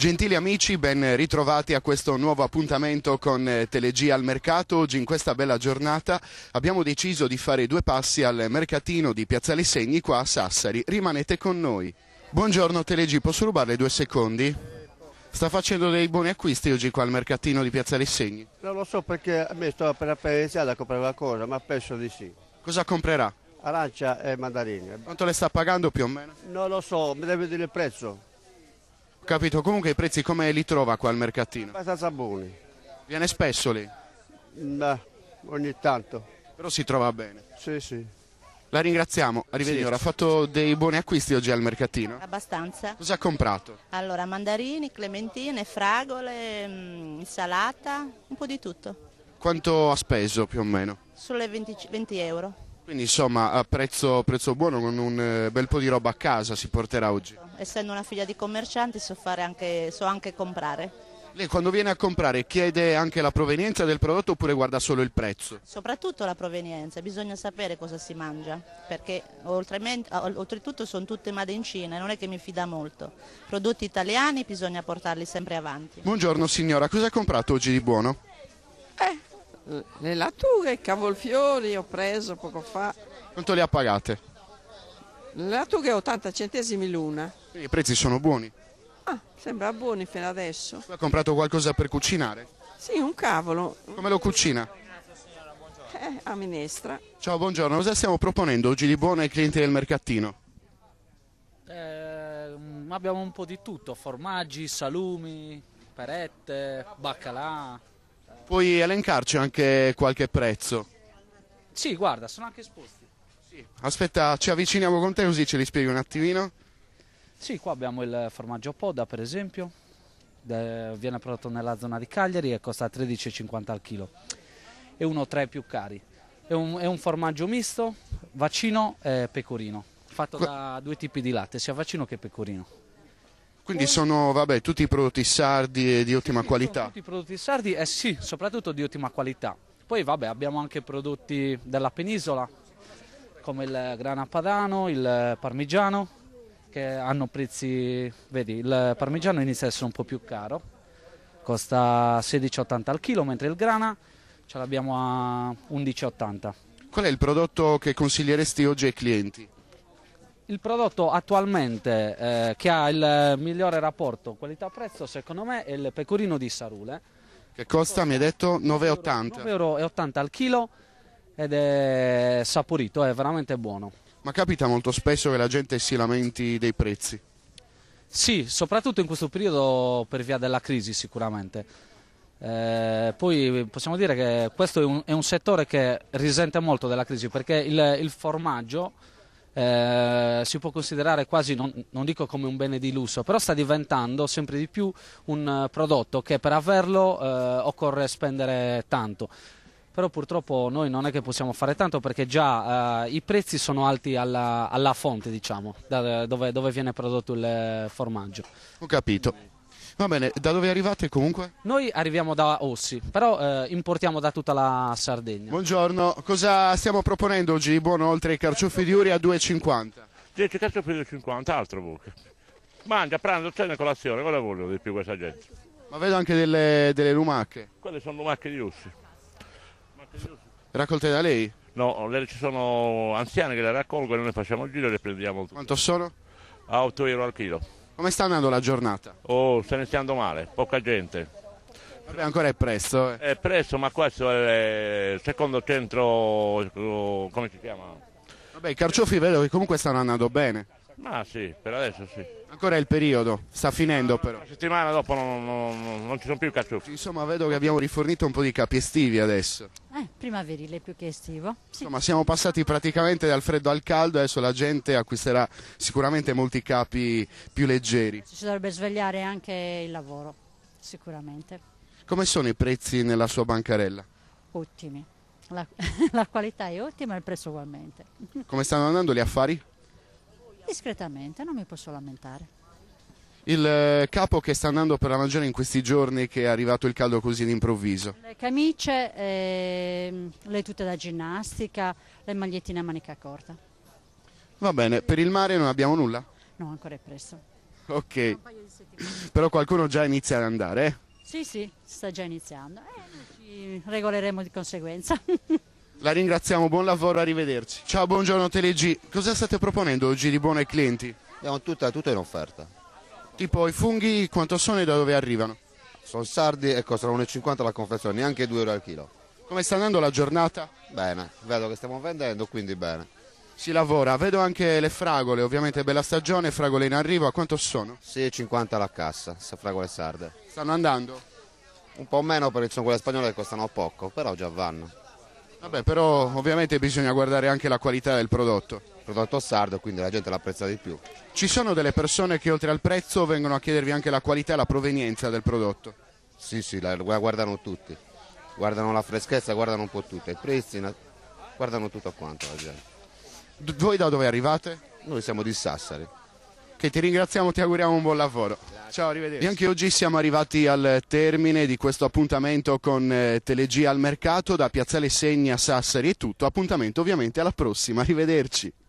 Gentili amici, ben ritrovati a questo nuovo appuntamento con eh, Telegia al mercato. Oggi in questa bella giornata abbiamo deciso di fare due passi al mercatino di Piazza Segni qua a Sassari. Rimanete con noi. Buongiorno Telegi, posso rubarle due secondi? Sta facendo dei buoni acquisti oggi qua al mercatino di Piazza Segni? Non lo so perché a me sto per iniziare a comprare una cosa, ma penso di sì. Cosa comprerà? Arancia e mandarini. Quanto le sta pagando più o meno? Non lo so, mi deve dire il prezzo capito. Comunque i prezzi come li trova qua al mercatino? Abbastanza buoni. Viene spesso lì? Beh, ogni tanto. Però si trova bene. Sì, sì. La ringraziamo, arrivederci. Signora, ha fatto dei buoni acquisti oggi al mercatino? Abbastanza. Cosa ha comprato? Allora, mandarini, clementine, fragole, mm, insalata, un po' di tutto. Quanto ha speso più o meno? Sulle 20, 20 euro. Quindi insomma a prezzo, prezzo buono con un eh, bel po' di roba a casa si porterà oggi. Essendo una figlia di commercianti so, anche, so anche comprare. Lei quando viene a comprare chiede anche la provenienza del prodotto oppure guarda solo il prezzo? Soprattutto la provenienza, bisogna sapere cosa si mangia, perché oltretutto sono tutte made in Cina, e non è che mi fida molto. Prodotti italiani bisogna portarli sempre avanti. Buongiorno signora, cosa ha comprato oggi di buono? Eh, le latture, cavolfiori ho preso poco fa. Quanto le ha pagate? Le latture 80 centesimi l'una. I prezzi sono buoni? Ah, sembra buoni fino adesso. Tu ha comprato qualcosa per cucinare? Sì, un cavolo. Come lo cucina? Eh, a minestra. Ciao, buongiorno. Cosa stiamo proponendo oggi di buono ai clienti del mercatino? Eh, abbiamo un po' di tutto, formaggi, salumi, perette, baccalà. Puoi elencarci anche qualche prezzo? Sì, guarda, sono anche esposti. Sì. Aspetta, ci avviciniamo con te così ce li spieghi un attimino. Sì, qua abbiamo il formaggio Poda, per esempio, De, viene prodotto nella zona di Cagliari e costa 13,50 al chilo. È uno tra i più cari. È un, è un formaggio misto, vaccino e pecorino, fatto Qua... da due tipi di latte, sia vaccino che pecorino. Quindi sono vabbè, tutti prodotti sardi e di ottima sì, qualità? Tutti i prodotti sardi, eh sì, soprattutto di ottima qualità. Poi vabbè, abbiamo anche prodotti della penisola, come il grana padano, il parmigiano, che hanno prezzi, vedi, il parmigiano inizia ad essere un po' più caro, costa 16,80 al chilo, mentre il grana ce l'abbiamo a 11,80. Qual è il prodotto che consiglieresti oggi ai clienti? il prodotto attualmente eh, che ha il migliore rapporto qualità-prezzo secondo me è il pecorino di Sarule. Che costa, mi hai detto, 9,80 euro, 9,80 al chilo ed è saporito, è veramente buono. Ma capita molto spesso che la gente si lamenti dei prezzi? Sì, soprattutto in questo periodo per via della crisi sicuramente. Eh, poi possiamo dire che questo è un, è un, settore che risente molto della crisi perché il, il formaggio eh, si può considerare quasi, non, non, dico come un bene di lusso, però sta diventando sempre di più un eh, prodotto che per averlo eh, occorre spendere tanto però purtroppo noi non è che possiamo fare tanto perché già eh, i prezzi sono alti alla, alla fonte, diciamo, da, dove, dove viene prodotto il formaggio. Ho capito. Va bene, da dove arrivate comunque? Noi arriviamo da Ossi, però eh, importiamo da tutta la Sardegna. Buongiorno, cosa stiamo proponendo oggi? Buono oltre ai carciofi di Uri a 2,50? Gente, carciofi di 50, altro buco. Mangia, pranzo, cena, colazione, cosa voglio di più questa gente? Ma vedo anche delle, delle lumacche. Quelle sono lumache di Ossi. Raccolte da lei? No, le, ci sono anziane che le raccolgono e noi facciamo il giro e le prendiamo. Tutte. Quanto sono? A 8 euro al chilo. Come sta andando la giornata? Oh, sta iniziando male, poca gente. Vabbè, ancora è presto. Eh. È presto, ma questo è il secondo centro, eh, come si chiama? Vabbè, i carciofi vedo che comunque stanno andando bene. Ma sì, per adesso sì. Ancora è il periodo, sta finendo ah, però. La settimana dopo non, non, non ci sono più i carciofi. Insomma, vedo che abbiamo rifornito un po' di capi estivi adesso. Eh, primaverile più che estivo. Sì. Insomma, siamo passati praticamente dal freddo al caldo, adesso la gente acquisterà sicuramente molti capi più leggeri. Ci dovrebbe svegliare anche il lavoro, sicuramente. Come sono i prezzi nella sua bancarella? Ottimi. La, la qualità è ottima e il prezzo ugualmente. Come stanno andando gli affari? Discretamente, non mi posso lamentare. Il eh, capo che sta andando per la maggiore in questi giorni che è arrivato il caldo così d'improvviso? Le camicie, eh, Mm, le tute da ginnastica, le magliettine a manica corta. Va bene, per il mare non abbiamo nulla? No, ancora è presto. Ok, però qualcuno già inizia ad andare? Eh? Sì, sì, sta già iniziando e eh, ci regoleremo di conseguenza. La ringraziamo, buon lavoro, arrivederci. Ciao, buongiorno Telegi. Cosa state proponendo oggi di buono ai clienti? Abbiamo tutta, tutta in offerta. Tipo i funghi, quanto sono e da dove arrivano? Sono sardi e costano 1,50 la confezione, neanche 2 euro al chilo. Come sta andando la giornata? Bene, vedo che stiamo vendendo, quindi bene. Si lavora, vedo anche le fragole, ovviamente bella stagione, fragole in arrivo, a quanto sono? Sì, 50 alla cassa, fragole sarde. Stanno andando? Un po' meno perché sono quelle spagnole che costano poco, però già vanno. Vabbè, però ovviamente bisogna guardare anche la qualità del prodotto. Il Prodotto sardo, quindi la gente l'apprezza di più. Ci sono delle persone che oltre al prezzo vengono a chiedervi anche la qualità e la provenienza del prodotto? Sì, sì, la guardano tutti guardano la freschezza, guardano un po' tutto, il Pristina, guardano tutto quanto la gente. D voi da dove arrivate? Noi siamo di Sassari. Che ti ringraziamo, ti auguriamo un buon lavoro. Ciao, arrivederci. E anche oggi siamo arrivati al termine di questo appuntamento con eh, Telegia al mercato da Piazzale Segna Sassari e tutto. Appuntamento ovviamente alla prossima, arrivederci.